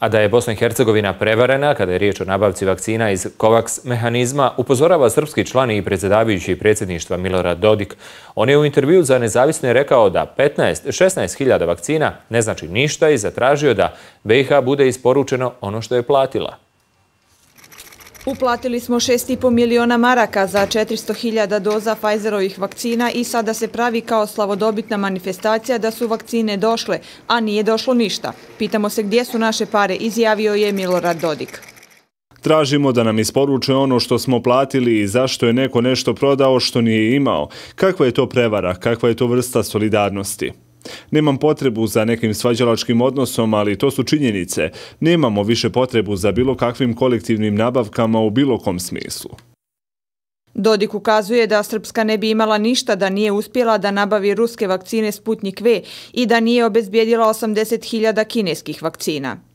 A da je Bosna i Hercegovina prevarena kada je riječ o nabavci vakcina iz COVAX mehanizma, upozorava srpski član i predsjedavajući predsjedništva Milorad Dodik. On je u intervju za nezavisne rekao da 15-16 hiljada vakcina ne znači ništa i zatražio da BiH bude isporučeno ono što je platila. Uplatili smo 6,5 miliona maraka za 400.000 doza Pfizerovih vakcina i sada se pravi kao slavodobitna manifestacija da su vakcine došle, a nije došlo ništa. Pitamo se gdje su naše pare, izjavio je Milorad Dodik. Tražimo da nam isporuče ono što smo platili i zašto je neko nešto prodao što nije imao. Kakva je to prevara, kakva je to vrsta solidarnosti? Nemam potrebu za nekim svađalačkim odnosom, ali to su činjenice. Nemamo više potrebu za bilo kakvim kolektivnim nabavkama u bilo kom smislu. Dodik ukazuje da Srpska ne bi imala ništa da nije uspjela da nabavi ruske vakcine Sputnik V i da nije obezbijedila 80.000 kineskih vakcina.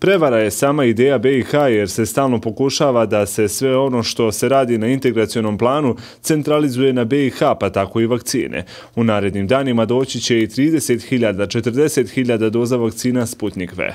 Prevara je sama ideja BiH jer se stalno pokušava da se sve ono što se radi na integracijonom planu centralizuje na BiH, pa tako i vakcine. U narednim danima doći će i 30.000-40.000 doza vakcina Sputnik V.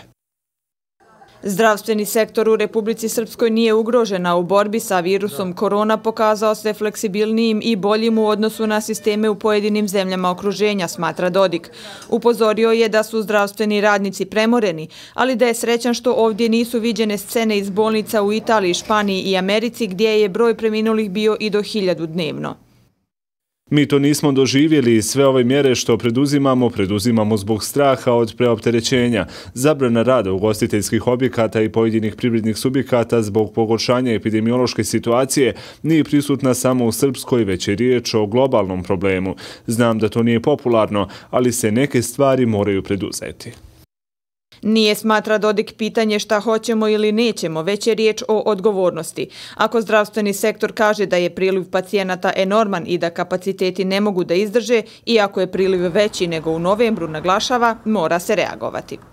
Zdravstveni sektor u Republici Srpskoj nije ugrožena u borbi sa virusom korona, pokazao se fleksibilnijim i boljim u odnosu na sisteme u pojedinim zemljama okruženja, smatra Dodik. Upozorio je da su zdravstveni radnici premoreni, ali da je srećan što ovdje nisu viđene scene iz bolnica u Italiji, Španiji i Americi, gdje je broj preminulih bio i do hiljadu dnevno. Mi to nismo doživjeli, sve ove mjere što preduzimamo, preduzimamo zbog straha od preopterećenja. Zabrana rada ugostiteljskih objekata i pojedinih pribrednih subjekata zbog pogoršanja epidemiološke situacije nije prisutna samo u Srpskoj, već je riječ o globalnom problemu. Znam da to nije popularno, ali se neke stvari moraju preduzeti. Nije smatra Dodik pitanje šta hoćemo ili nećemo, već je riječ o odgovornosti. Ako zdravstveni sektor kaže da je priliv pacijenata enorman i da kapaciteti ne mogu da izdrže, iako je priliv veći nego u novembru naglašava, mora se reagovati.